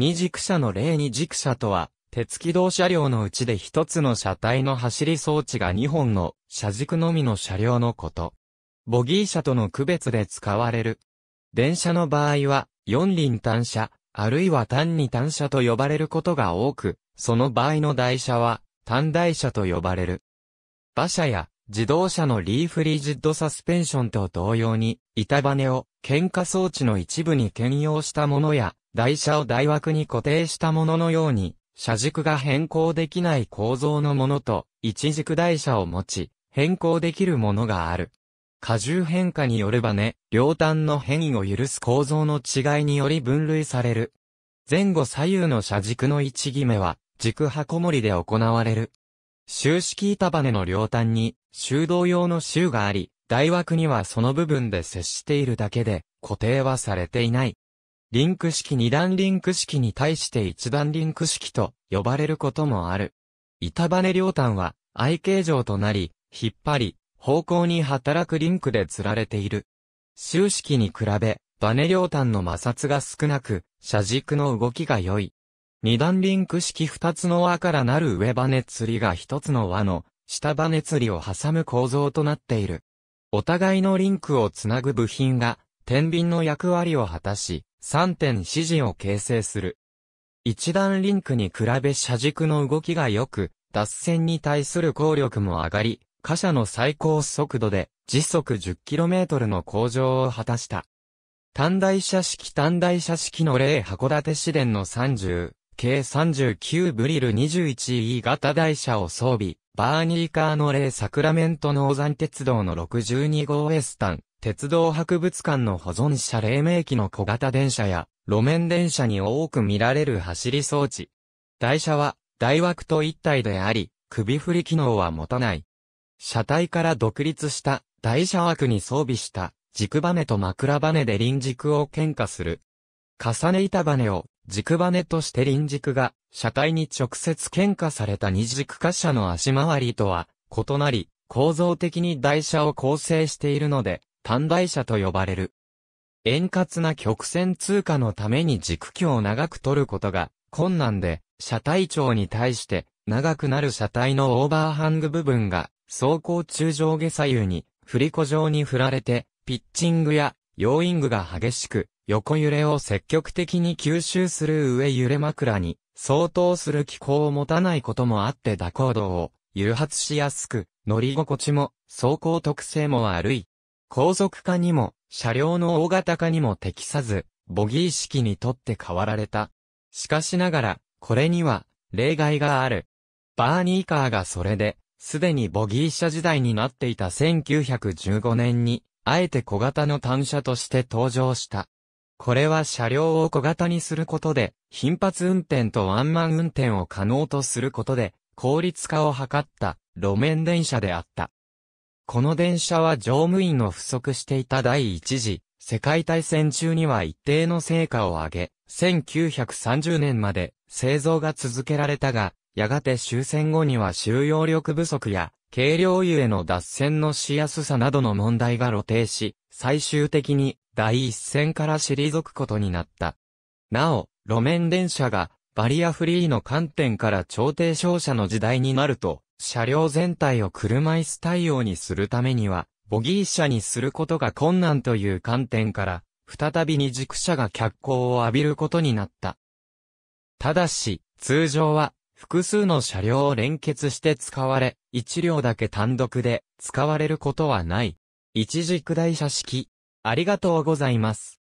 二軸車の例に軸車とは、鉄軌道車両のうちで一つの車体の走り装置が2本の車軸のみの車両のこと。ボギー車との区別で使われる。電車の場合は、四輪単車、あるいは単に単車と呼ばれることが多く、その場合の台車は、単台車と呼ばれる。馬車や自動車のリーフリージッドサスペンションと同様に、板バネを、喧嘩装置の一部に兼用したものや、台車を台枠に固定したもののように、車軸が変更できない構造のものと、一軸台車を持ち、変更できるものがある。荷重変化によるばね、両端の変異を許す構造の違いにより分類される。前後左右の車軸の位置決めは、軸箱盛りで行われる。収式板バネの両端に、修道用の州があり、台枠にはその部分で接しているだけで、固定はされていない。リンク式二段リンク式に対して一段リンク式と呼ばれることもある。板バネ両端は I 形状となり、引っ張り、方向に働くリンクで釣られている。周式に比べ、バネ両端の摩擦が少なく、車軸の動きが良い。二段リンク式二つの輪からなる上バネ釣りが一つの輪の下バネ釣りを挟む構造となっている。お互いのリンクをつなぐ部品が、天秤の役割を果たし、3点指示を形成する。一段リンクに比べ車軸の動きが良く、脱線に対する効力も上がり、貨車の最高速度で時速 10km の向上を果たした。短大車式短大車式の例函館市電の30、計39ブリル 21E 型台車を装備、バーニーカーの例サクラメントノーザン鉄道の62号 S 単、鉄道博物館の保存者黎明期の小型電車や、路面電車に多く見られる走り装置。台車は、台枠と一体であり、首振り機能は持たない。車体から独立した台車枠に装備した軸バネと枕バネで輪軸を喧嘩する。重ね板バネを軸バネとして輪軸が車体に直接喧嘩された二軸貨車の足回りとは異なり構造的に台車を構成しているので短大車と呼ばれる。円滑な曲線通過のために軸距を長く取ることが困難で、車体長に対して長くなる車体のオーバーハング部分が走行中上下左右に振り子状に振られて、ピッチングやヨーイングが激しく横揺れを積極的に吸収する上揺れ枕に相当する機構を持たないこともあって蛇行動を誘発しやすく、乗り心地も走行特性も悪い。高速化にも、車両の大型化にも適さず、ボギー式にとって変わられた。しかしながら、これには、例外がある。バーニーカーがそれで、すでにボギー車時代になっていた1915年に、あえて小型の単車として登場した。これは車両を小型にすることで、頻発運転とワンマン運転を可能とすることで、効率化を図った路面電車であった。この電車は乗務員の不足していた第一次世界大戦中には一定の成果を上げ、1930年まで製造が続けられたが、やがて終戦後には収容力不足や軽量ゆえの脱線のしやすさなどの問題が露呈し、最終的に第一線から退くことになった。なお、路面電車がバリアフリーの観点から調停照射の時代になると、車両全体を車椅子対応にするためには、ボギー車にすることが困難という観点から、再び二軸車が脚光を浴びることになった。ただし、通常は、複数の車両を連結して使われ、一両だけ単独で使われることはない。一軸台車式。ありがとうございます。